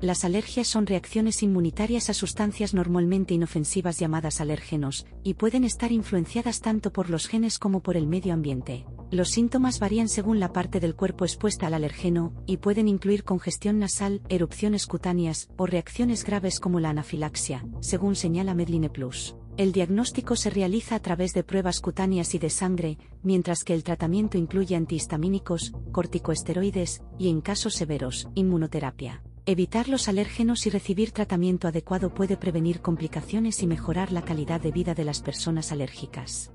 Las alergias son reacciones inmunitarias a sustancias normalmente inofensivas llamadas alérgenos, y pueden estar influenciadas tanto por los genes como por el medio ambiente. Los síntomas varían según la parte del cuerpo expuesta al alergeno, y pueden incluir congestión nasal, erupciones cutáneas, o reacciones graves como la anafilaxia, según señala Medline Plus. El diagnóstico se realiza a través de pruebas cutáneas y de sangre, mientras que el tratamiento incluye antihistamínicos, corticosteroides y en casos severos, inmunoterapia. Evitar los alérgenos y recibir tratamiento adecuado puede prevenir complicaciones y mejorar la calidad de vida de las personas alérgicas.